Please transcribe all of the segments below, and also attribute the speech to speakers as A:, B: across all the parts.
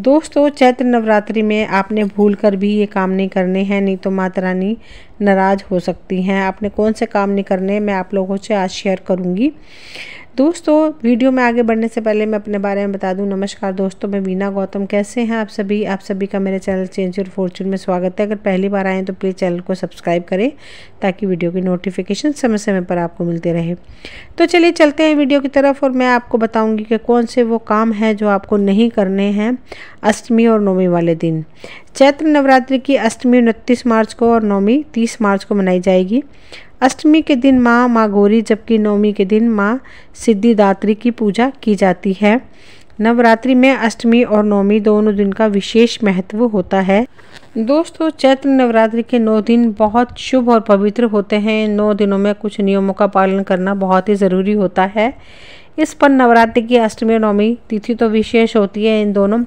A: दोस्तों चैत्र नवरात्रि में आपने भूल कर भी ये काम नहीं करने हैं नहीं तो माता रानी नाराज़ हो सकती हैं आपने कौन से काम नहीं करने मैं आप लोगों से आज शेयर करूँगी दोस्तों वीडियो में आगे बढ़ने से पहले मैं अपने बारे में बता दूं नमस्कार दोस्तों मैं वीना गौतम कैसे हैं आप सभी आप सभी का मेरे चैनल चेंज योर फॉर्चून में स्वागत है अगर पहली बार आएँ तो प्लीज़ चैनल को सब्सक्राइब करें ताकि वीडियो की नोटिफिकेशन समय समय पर आपको मिलते रहे तो चलिए चलते हैं वीडियो की तरफ और मैं आपको बताऊँगी कि कौन से वो काम हैं जो आपको नहीं करने हैं अष्टमी और नौमी वाले दिन चैत्र नवरात्रि की अष्टमी उनतीस मार्च को और नौमी तीस मार्च को मनाई जाएगी अष्टमी के दिन माँ माँ गौरी जबकि नवमी के दिन माँ सिद्धिदात्री की पूजा की जाती है नवरात्रि में अष्टमी और नवमी दोनों दिन का विशेष महत्व होता है दोस्तों चैत्र नवरात्रि के नौ दिन बहुत शुभ और पवित्र होते हैं नौ दिनों में कुछ नियमों का पालन करना बहुत ही ज़रूरी होता है इस पर नवरात्रि की अष्टमी और नवमी तिथि तो विशेष होती है इन दोनों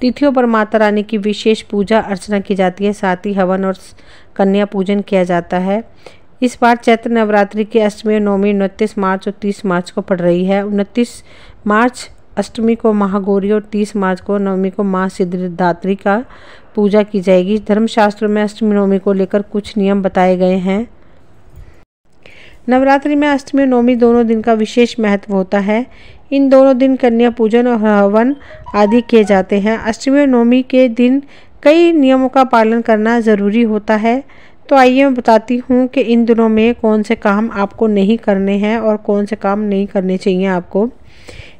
A: तिथियों पर माता रानी की विशेष पूजा अर्चना की जाती है साथ ही हवन और कन्या पूजन किया जाता है इस बार चैत्र नवरात्रि की अष्टमी और नवमी उनतीस मार्च और तीस मार्च को पड़ रही है उनतीस मार्च अष्टमी को महागौरी और तीस मार्च को नवमी को माँ सिद्धिदात्री का पूजा की जाएगी धर्मशास्त्रों में अष्टमी नवमी को लेकर कुछ नियम बताए गए हैं नवरात्रि में अष्टमी नवमी दोनों दिन का विशेष महत्व होता है इन दोनों दिन कन्या पूजन और हवन आदि किए जाते हैं अष्टमी और नवमी के दिन कई नियमों का पालन करना ज़रूरी होता है तो आइए मैं बताती हूँ कि इन दिनों में कौन से काम आपको नहीं करने हैं और कौन से काम नहीं करने चाहिए आपको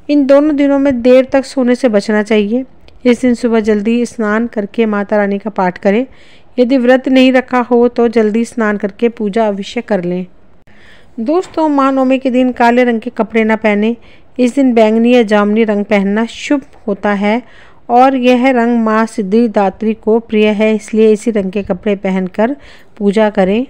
A: इन दोनों दिनों में देर तक सोने से बचना चाहिए इस दिन सुबह जल्दी स्नान करके माता रानी का पाठ करें यदि व्रत नहीं रखा हो तो जल्दी स्नान करके पूजा अवश्य कर लें दोस्तों माँ नवमी के दिन काले रंग के कपड़े ना पहने इस दिन बैंगनी या जामनी रंग पहनना शुभ होता है और यह रंग माँ सिद्धिदात्री को प्रिय है इसलिए इसी रंग के कपड़े पहनकर पूजा करें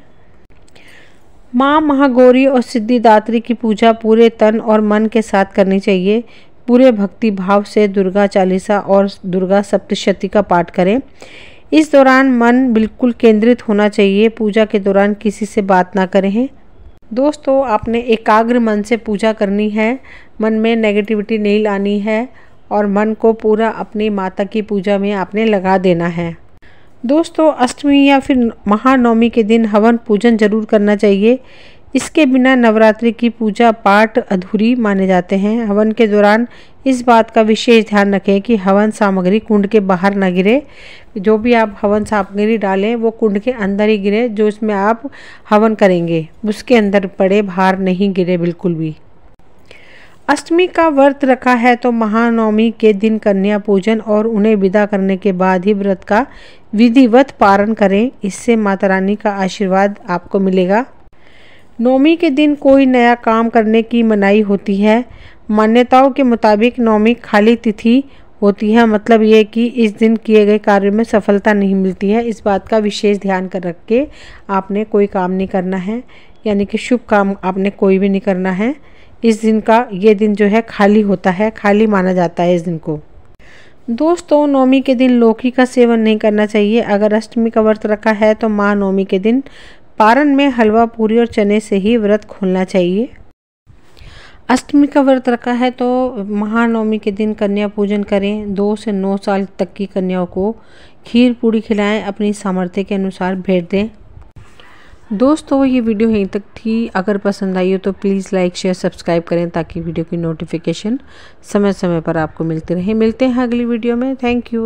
A: माँ महागौरी और सिद्धिदात्री की पूजा पूरे तन और मन के साथ करनी चाहिए पूरे भक्ति भाव से दुर्गा चालीसा और दुर्गा सप्तशती का पाठ करें इस दौरान मन बिल्कुल केंद्रित होना चाहिए पूजा के दौरान किसी से बात ना करें दोस्तों आपने एकाग्र मन से पूजा करनी है मन में नेगेटिविटी नहीं लानी है और मन को पूरा अपनी माता की पूजा में आपने लगा देना है दोस्तों अष्टमी या फिर महानवमी के दिन हवन पूजन जरूर करना चाहिए इसके बिना नवरात्रि की पूजा पाठ अधूरी माने जाते हैं हवन के दौरान इस बात का विशेष ध्यान रखें कि हवन सामग्री कुंड के बाहर न गिरे जो भी आप हवन सामग्री डालें वो कुंड के अंदर ही गिरे जो इसमें आप हवन करेंगे उसके अंदर पड़े बाहर नहीं गिरे बिल्कुल भी अष्टमी का व्रत रखा है तो महानवमी के दिन कन्या पूजन और उन्हें विदा करने के बाद ही व्रत का विधिवत पारण करें इससे माता रानी का आशीर्वाद आपको मिलेगा नवमी के दिन कोई नया काम करने की मनाही होती है मान्यताओं के मुताबिक नवमी खाली तिथि होती है मतलब ये कि इस दिन किए गए कार्य में सफलता नहीं मिलती है इस बात का विशेष ध्यान कर रख के आपने कोई काम नहीं करना है यानी कि शुभ काम आपने कोई भी नहीं करना है इस दिन का ये दिन जो है खाली होता है खाली माना जाता है इस दिन को दोस्तों नवमी के दिन लौकी का सेवन नहीं करना चाहिए अगर अष्टमी का व्रत रखा है तो माँ के दिन पारण में हलवा पूरी और चने से ही व्रत खोलना चाहिए अष्टमी का व्रत रखा है तो महानवमी के दिन कन्या पूजन करें दो से नौ साल तक की कन्याओं को खीर पूड़ी खिलाएं अपनी सामर्थ्य के अनुसार भेंट दें दोस्तों ये वीडियो यहीं तक थी अगर पसंद आई हो तो प्लीज़ लाइक शेयर सब्सक्राइब करें ताकि वीडियो की नोटिफिकेशन समय समय पर आपको मिलती रहे मिलते हैं अगली वीडियो में थैंक यू